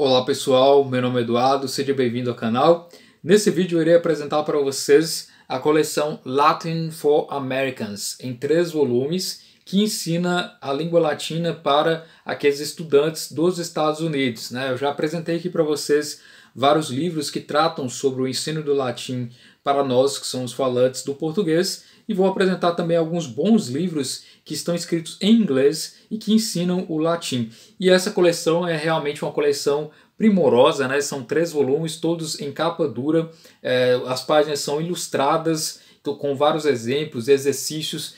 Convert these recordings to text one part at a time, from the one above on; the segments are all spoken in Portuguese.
Olá pessoal, meu nome é Eduardo, seja bem-vindo ao canal. Nesse vídeo eu irei apresentar para vocês a coleção Latin for Americans, em três volumes, que ensina a língua latina para aqueles estudantes dos Estados Unidos. Né? Eu já apresentei aqui para vocês vários livros que tratam sobre o ensino do latim para nós que somos falantes do português, e vou apresentar também alguns bons livros que estão escritos em inglês e que ensinam o latim. E essa coleção é realmente uma coleção primorosa, né? São três volumes, todos em capa dura. É, as páginas são ilustradas com vários exemplos, exercícios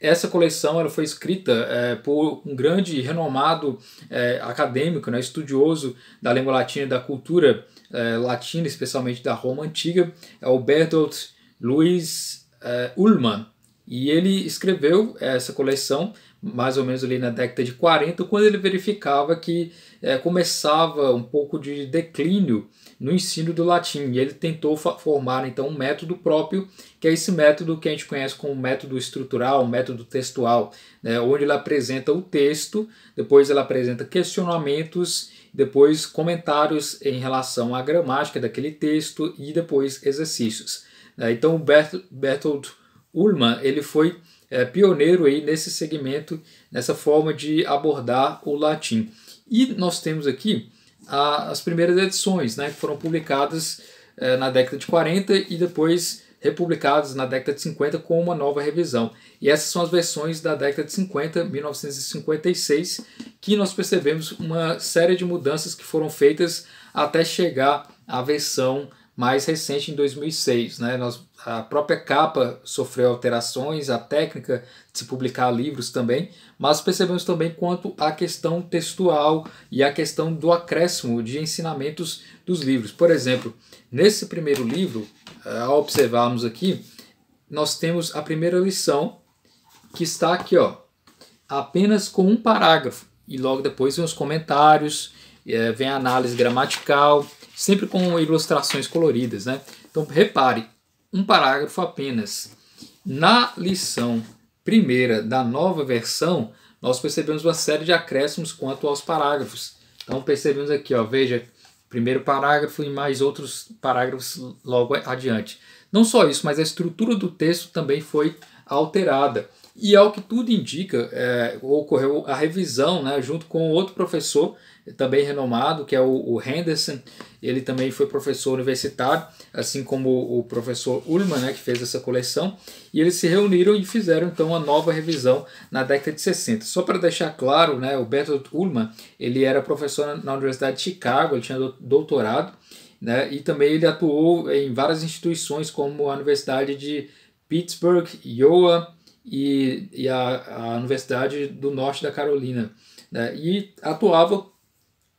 essa coleção ela foi escrita é, por um grande renomado é, acadêmico, né, estudioso da língua latina e da cultura é, latina, especialmente da Roma Antiga, é o Bertolt Luiz eh, Ullmann. E ele escreveu essa coleção mais ou menos ali na década de 40, quando ele verificava que é, começava um pouco de declínio no ensino do latim. E ele tentou formar então um método próprio, que é esse método que a gente conhece como método estrutural, método textual, né, onde ele apresenta o texto, depois ele apresenta questionamentos, depois comentários em relação à gramática daquele texto e depois exercícios. Né? Então o Bertolt Ullmann ele foi é, pioneiro aí nesse segmento, nessa forma de abordar o latim. E nós temos aqui as primeiras edições, né, que foram publicadas é, na década de 40 e depois republicadas na década de 50 com uma nova revisão. E essas são as versões da década de 50, 1956, que nós percebemos uma série de mudanças que foram feitas até chegar à versão mais recente em 2006. Né? Nós, a própria capa sofreu alterações, a técnica de se publicar livros também, mas percebemos também quanto à questão textual e à questão do acréscimo de ensinamentos dos livros. Por exemplo, nesse primeiro livro, eh, ao observarmos aqui, nós temos a primeira lição que está aqui, ó, apenas com um parágrafo, e logo depois vem os comentários, eh, vem a análise gramatical sempre com ilustrações coloridas, né? Então repare, um parágrafo apenas. Na lição primeira da nova versão, nós percebemos uma série de acréscimos quanto aos parágrafos. Então percebemos aqui, ó, veja, primeiro parágrafo e mais outros parágrafos logo adiante. Não só isso, mas a estrutura do texto também foi alterada. E ao que tudo indica, é, ocorreu a revisão, né, junto com outro professor também renomado, que é o, Henderson. Ele também foi professor universitário, assim como o professor Ullmann, né, que fez essa coleção. E eles se reuniram e fizeram então uma nova revisão na década de 60. Só para deixar claro, né, o Bertolt Ullmann ele era professor na Universidade de Chicago, ele tinha doutorado, né, e também ele atuou em várias instituições como a Universidade de Pittsburgh, Iowa e, e a, a Universidade do Norte da Carolina. Né, e atuava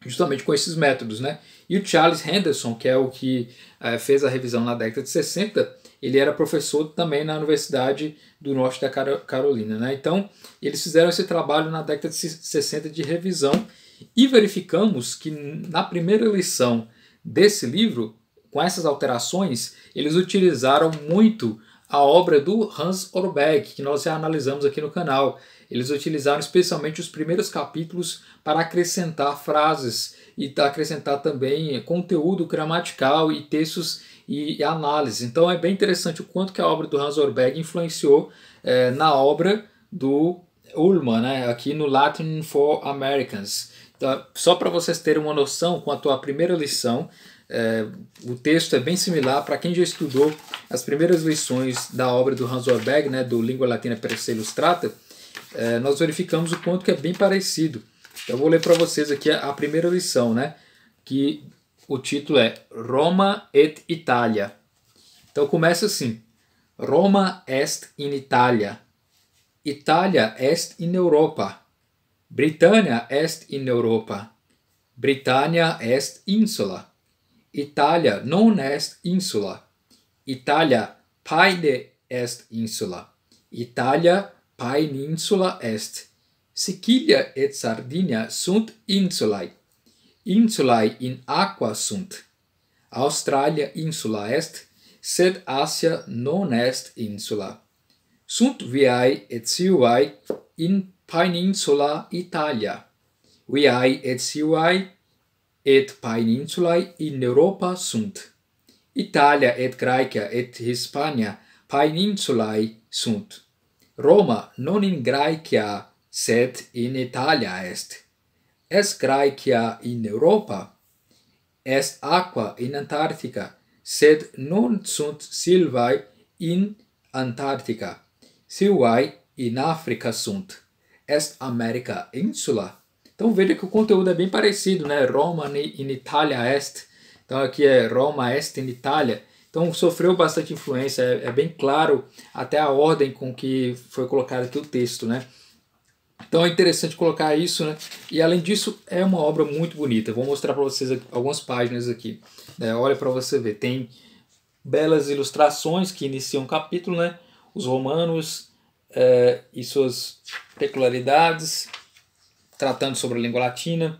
justamente com esses métodos, né? E o Charles Henderson, que é o que é, fez a revisão na década de 60, ele era professor também na Universidade do Norte da Carolina, né? Então, eles fizeram esse trabalho na década de 60 de revisão e verificamos que na primeira lição desse livro, com essas alterações, eles utilizaram muito a obra do Hans Orbeck, que nós já analisamos aqui no canal. Eles utilizaram especialmente os primeiros capítulos para acrescentar frases e acrescentar também conteúdo gramatical e textos e análise. Então é bem interessante o quanto que a obra do Hans Orbeck influenciou é, na obra do Ullmann, né, aqui no Latin for Americans. Então, só para vocês terem uma noção quanto à primeira lição, é, o texto é bem similar para quem já estudou as primeiras lições da obra do Hans Orberg, né, do Língua Latina para Ilustrata, é, nós verificamos o quanto que é bem parecido. Então, eu vou ler para vocês aqui a, primeira lição, né, que o título é Roma et Italia. Então começa assim: Roma est in Italia, Itália est in Europa, Britânia est in Europa, Britânia est insula. Italia non est insula. Italia paide est insula. Italia peninsula est. Sicilia et Sardinia sunt insulae. Insulae in aqua sunt. Australia insula est, sed Asia non est insula. Sunt viae et sivae in peninsula Italia. Viae et sivae et paeninsulae in Europa sunt. Italia et Graecia et Hispania paeninsulae sunt. Roma non in Graecia sed in Italia est. Est Graecia in Europa? Est aqua in Antarctica sed non sunt silvae in Antarctica. Silvae in Africa sunt. Est America insula? Então veja que o conteúdo é bem parecido, né? Roma in Italia est. Então aqui é Roma est in Italia. Então sofreu bastante influência, é, é bem claro até a ordem com que foi colocado aqui o texto, né? Então é interessante colocar isso, né? E além disso, é uma obra muito bonita. Vou mostrar para vocês algumas páginas aqui. Né? olha para você ver, tem belas ilustrações que iniciam o capítulo, né? Os romanos é, e suas peculiaridades, tratando sobre a língua latina.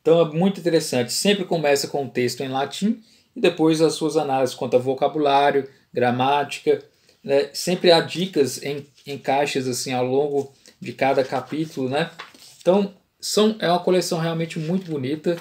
Então é muito interessante. Sempre começa com o um texto em latim e depois as suas análises quanto a vocabulário, gramática. Né? Sempre há dicas em, em caixas assim ao longo de cada capítulo, né? Então são, é uma coleção realmente muito bonita,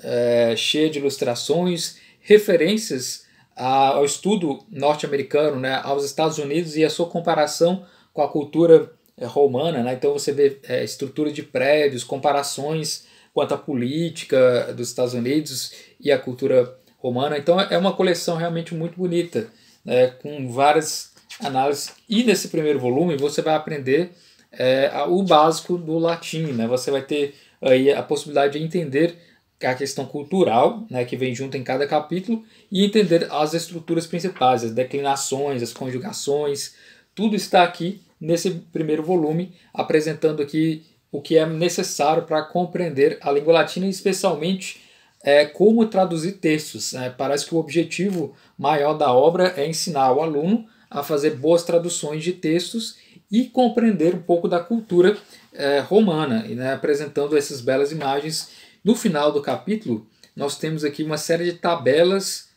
é, cheia de ilustrações, referências ao estudo norte-americano, né, aos Estados Unidos e a sua comparação com a cultura é, romana, né? então você vê é, estrutura de prédios, comparações quanto à política dos Estados Unidos e à cultura romana. Então é uma coleção realmente muito bonita, né? com várias análises. E nesse primeiro volume você vai aprender é, o básico do latim, né? você vai ter aí a possibilidade de entender a questão cultural, né, que vem junto em cada capítulo, e entender as estruturas principais, as declinações, as conjugações, tudo está aqui nesse primeiro volume, apresentando aqui o que é necessário para compreender a língua latina, especialmente é, como traduzir textos. Né? Parece que o objetivo maior da obra é ensinar o aluno a fazer boas traduções de textos e compreender um pouco da cultura é, romana, e, né, apresentando essas belas imagens. No final do capítulo, nós temos aqui uma série de tabelas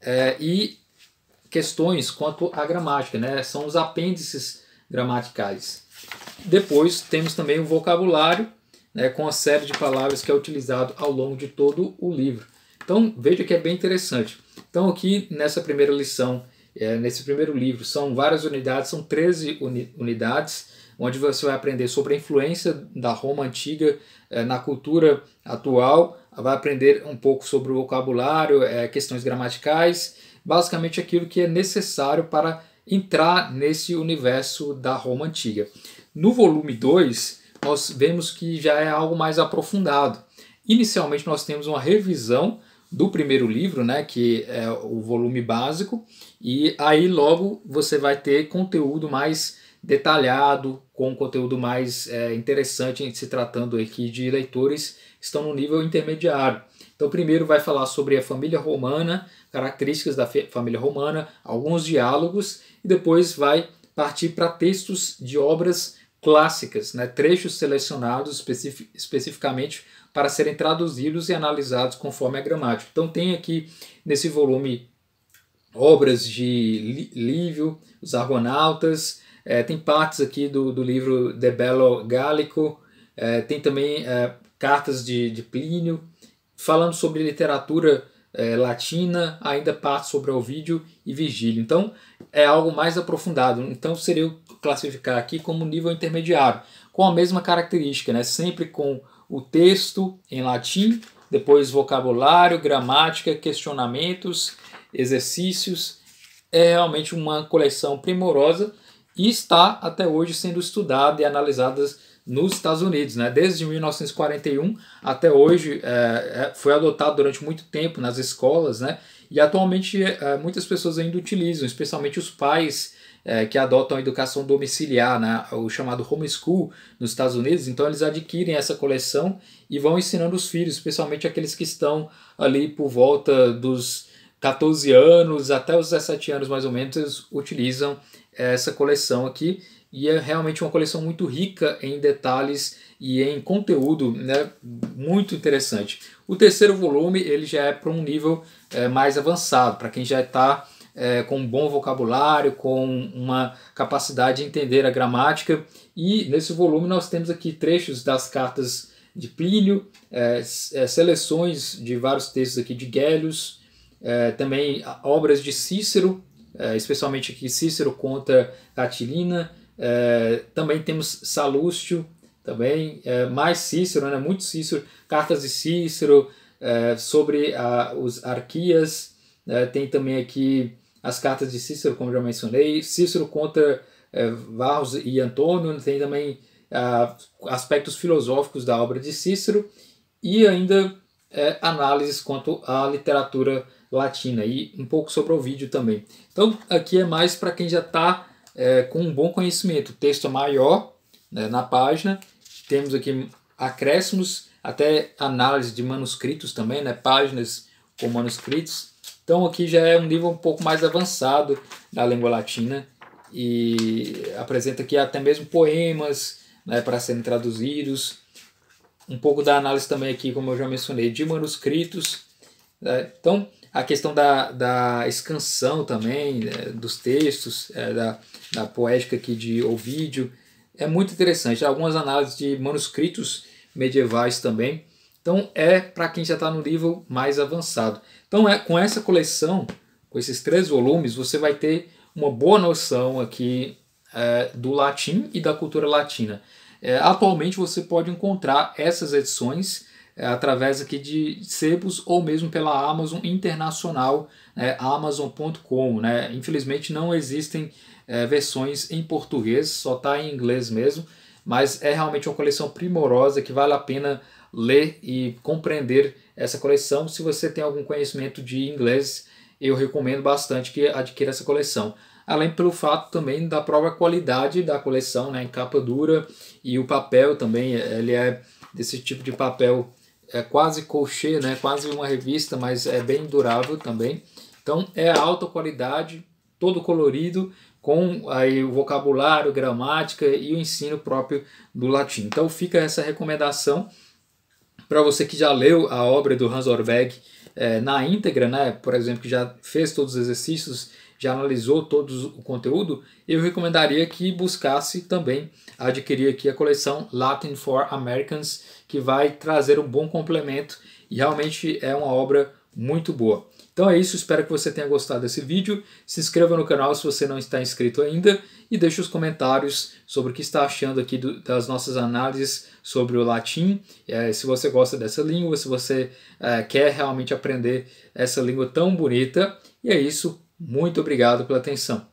é, e questões quanto à gramática. Né? São os apêndices gramaticais. Depois temos também o vocabulário, né, com a série de palavras que é utilizado ao longo de todo o livro. Então veja que é bem interessante. Então aqui nessa primeira lição, é, nesse primeiro livro, são várias unidades, são 13 uni unidades, onde você vai aprender sobre a influência da Roma antiga é, na cultura atual, vai aprender um pouco sobre o vocabulário, é, questões gramaticais, basicamente aquilo que é necessário para entrar nesse universo da Roma antiga. No volume 2, nós vemos que já é algo mais aprofundado. Inicialmente, nós temos uma revisão do primeiro livro, né, que é o volume básico, e aí logo você vai ter conteúdo mais detalhado, com conteúdo mais é, interessante, se tratando aqui de leitores que estão no nível intermediário. Então, primeiro vai falar sobre a família romana, características da família romana, alguns diálogos e depois vai partir para textos de obras clássicas, né, trechos selecionados especific especificamente para serem traduzidos e analisados conforme a gramática. Então tem aqui nesse volume obras de Lívio, os Argonautas, é, tem partes aqui do, do livro De Bello Gálico, é, eh, tem também é, cartas de, de, Plínio, falando sobre literatura latina, ainda parte sobre o vídeo e Virgílio. Então, é algo mais aprofundado. Então, seria eu classificar aqui como nível intermediário, com a mesma característica, né? sempre com o texto em latim, depois vocabulário, gramática, questionamentos, exercícios. É realmente uma coleção primorosa e está até hoje sendo estudada e analisada nos Estados Unidos. Né? Desde 1941 até hoje é, é, foi adotado durante muito tempo nas escolas né? e atualmente é, é, muitas pessoas ainda utilizam, especialmente os pais é, que adotam a educação domiciliar, né? o chamado homeschool nos Estados Unidos. Então eles adquirem essa coleção e vão ensinando os filhos, especialmente aqueles que estão ali por volta dos 14 anos até os 17 anos mais ou menos, eles utilizam essa coleção aqui e é realmente uma coleção muito rica em detalhes e em conteúdo, né, muito interessante. O terceiro volume ele já é para um nível é, mais avançado, para quem já está é, com um bom vocabulário, com uma capacidade de entender a gramática. E nesse volume nós temos aqui trechos das cartas de Plínio, é, é seleções de vários textos aqui de Guélios, é, também obras de Cícero, é, especialmente aqui Cícero contra Catilina, é, também temos Salúcio, também é, mais Cícero, né? muito Cícero, cartas de Cícero é, sobre a, os arquias, né? tem também aqui as cartas de Cícero, como já mencionei, Cícero contra é, Varros e Antônio, né? tem também aspectos filosóficos da obra de Cícero e ainda é, análises quanto à literatura latina e um pouco sobre o vídeo também. Então aqui é mais para quem já está é, com um bom conhecimento. O texto é maior né, na página, temos aqui acréscimos, até análise de manuscritos também, né, páginas com manuscritos. Então aqui já é um livro um pouco mais avançado da língua latina e apresenta aqui até mesmo poemas né, para serem traduzidos. Um pouco da análise também aqui, como eu já mencionei, de manuscritos. Né? Então, a questão da, da escansão também, né, dos textos, é, da, da poética aqui de Ovídio, é muito interessante. Algumas análises de manuscritos medievais também. Então é para quem já está no nível mais avançado. Então é com essa coleção, com esses três volumes, você vai ter uma boa noção aqui é, do latim e da cultura latina. É, atualmente você pode encontrar essas edições é, através aqui de sebos ou mesmo pela Amazon internacional, né, amazon.com. Né? Infelizmente não existem é, versões em português, só está em inglês mesmo, mas é realmente uma coleção primorosa que vale a pena ler e compreender essa coleção. Se você tem algum conhecimento de inglês, eu recomendo bastante que adquira essa coleção. Além pelo fato também da própria qualidade da coleção, né, em capa dura e o papel também, ele é desse tipo de papel é quase colchê, né? quase uma revista, mas é bem durável também. Então é alta qualidade, todo colorido, com aí, o vocabulário, gramática e o ensino próprio do latim. Então fica essa recomendação para você que já leu a obra do Hans Orbeck é, eh, na íntegra, né? por exemplo, que já fez todos os exercícios já analisou todo o conteúdo, eu recomendaria que buscasse também adquirir aqui a coleção Latin for Americans, que vai trazer um bom complemento e realmente é uma obra muito boa. Então é isso, espero que você tenha gostado desse vídeo. Se inscreva no canal se você não está inscrito ainda e deixe os comentários sobre o que está achando aqui do, das nossas análises sobre o latim. É, se você gosta dessa língua, se você é, quer realmente aprender essa língua tão bonita. E é isso, muito obrigado pela atenção.